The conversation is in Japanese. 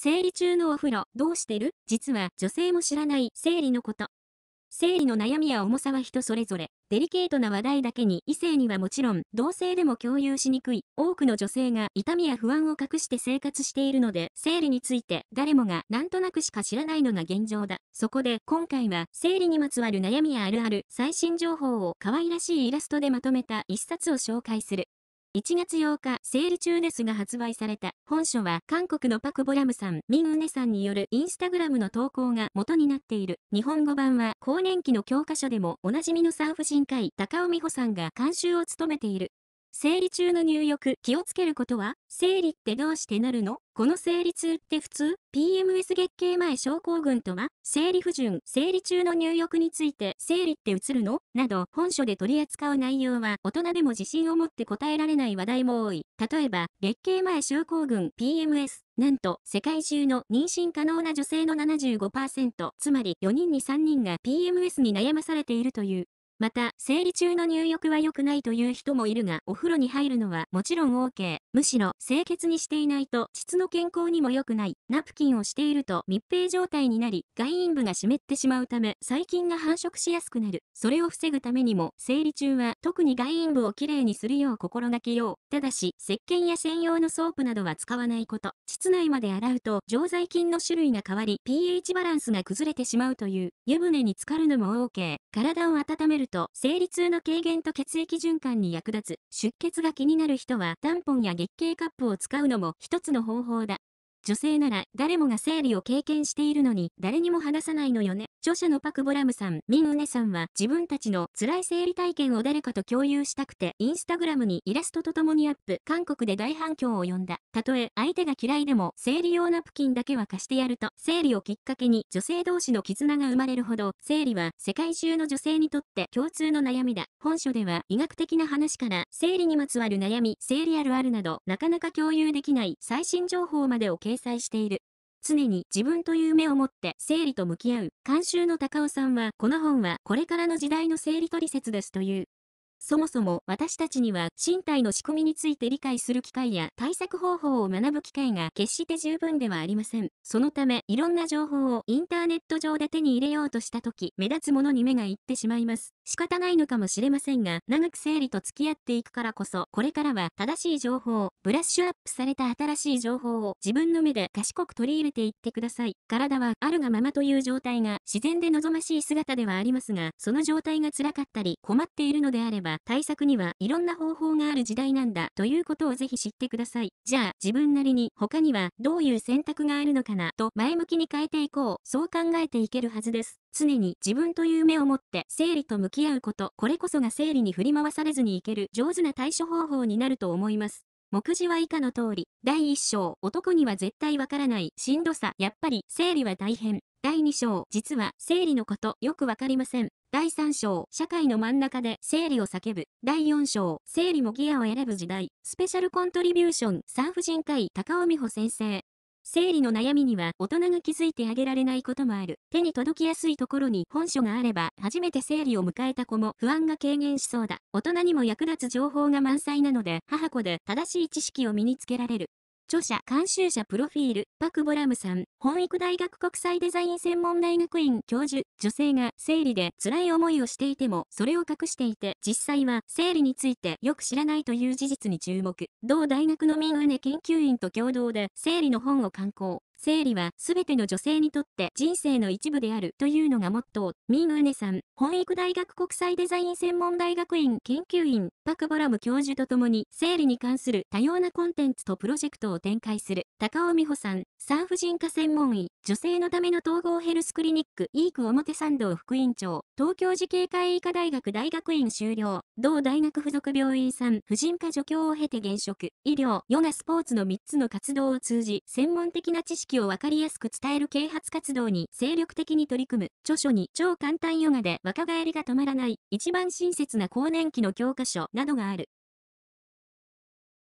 生理中のお風呂、どうしてる実は女性も知らない生理のこと。生理の悩みや重さは人それぞれ、デリケートな話題だけに異性にはもちろん、同性でも共有しにくい、多くの女性が痛みや不安を隠して生活しているので、生理について誰もがなんとなくしか知らないのが現状だ。そこで今回は、生理にまつわる悩みやあるある、最新情報を可愛らしいイラストでまとめた一冊を紹介する。1月8日、生理中ですが発売された本書は韓国のパク・ボラムさん、ミン・ウネさんによるインスタグラムの投稿が元になっている。日本語版は、更年期の教科書でもおなじみの産婦人科医、高尾美穂さんが監修を務めている。生理中の入浴気をつけることは生理ってどうしてなるのこの生理痛って普通 ?PMS 月経前症候群とは生理不順、生理中の入浴について生理ってうつるのなど本書で取り扱う内容は大人でも自信を持って答えられない話題も多い。例えば月経前症候群 PMS なんと世界中の妊娠可能な女性の75%つまり4人に3人が PMS に悩まされているという。また、生理中の入浴は良くないという人もいるが、お風呂に入るのはもちろん OK。むしろ、清潔にしていないと、質の健康にも良くない。ナプキンをしていると密閉状態になり、外陰部が湿ってしまうため、細菌が繁殖しやすくなる。それを防ぐためにも、生理中は特に外陰部をきれいにするよう心がけよう。ただし、石鹸や専用のソープなどは使わないこと。室内まで洗うと、常在菌の種類が変わり、pH バランスが崩れてしまうという、湯船に浸かるのも OK。体を温めるると、生理痛の軽減と血液循環に役立つ、出血が気になる人は、タンポンや月経カップを使うのも一つの方法だ。女性なら、誰もが生理を経験しているのに、誰にも話さないのよね。著者のパク・ボラムさん、ミン・ウネさんは自分たちの辛い生理体験を誰かと共有したくて、インスタグラムにイラストと共にアップ、韓国で大反響を呼んだ。たとえ相手が嫌いでも、生理用ナプキンだけは貸してやると、生理をきっかけに女性同士の絆が生まれるほど、生理は世界中の女性にとって共通の悩みだ。本書では医学的な話から、生理にまつわる悩み、生理あるあるなど、なかなか共有できない最新情報までを掲載している。常に自分という目を持って生理と向き合う。監修の高尾さんは、この本はこれからの時代の生理トリセツですという。そもそも私たちには身体の仕組みについて理解する機会や対策方法を学ぶ機会が決して十分ではありません。そのためいろんな情報をインターネット上で手に入れようとした時目立つものに目がいってしまいます。仕方ないのかもしれませんが長く生理と付き合っていくからこそこれからは正しい情報ブラッシュアップされた新しい情報を自分の目で賢く取り入れていってください。体はあるがままという状態が自然で望ましい姿ではありますがその状態が辛かったり困っているのであればば対策にはいろんな方法がある時代なんだということをぜひ知ってください。じゃあ自分なりに他にはどういう選択があるのかなと前向きに変えていこう。そう考えていけるはずです。常に自分という目を持って生理と向き合うこと、これこそが生理に振り回されずにいける上手な対処方法になると思います。目次は以下の通り、第1章、男には絶対わからない、しんどさ、やっぱり、生理は大変。第2章、実は、生理のこと、よくわかりません。第3章、社会の真ん中で生理を叫ぶ。第4章、生理もギアを選ぶ時代。スペシャルコントリビューション、産婦人科医、高尾美穂先生。生理の悩みには大人が気づいてあげられないこともある。手に届きやすいところに本書があれば、初めて生理を迎えた子も不安が軽減しそうだ。大人にも役立つ情報が満載なので、母子で正しい知識を身につけられる。著者監修者プロフィール、パクボラムさん、本育大学国際デザイン専門大学院教授、女性が生理で辛い思いをしていても、それを隠していて、実際は生理についてよく知らないという事実に注目。同大学の民運で研究員と共同で生理の本を刊行。生理はすべての女性にとって人生の一部であるというのがモットー。ミン・ウネさん、本育大学国際デザイン専門大学院研究員、パク・ボラム教授とともに生理に関する多様なコンテンツとプロジェクトを展開する高尾美穂さん、産婦人科専門医、女性のための統合ヘルスクリニック、イーク表参道副院長、東京慈恵会医科大学大学院修了、同大学附属病院さん、婦人科助教を経て現職、医療、ヨガスポーツの3つの活動を通じ、専門的な知識識を分かりやすく伝える啓発活動に精力的に取り組む、著書に超簡単ヨガで若返りが止まらない、一番親切な更年期の教科書などがある。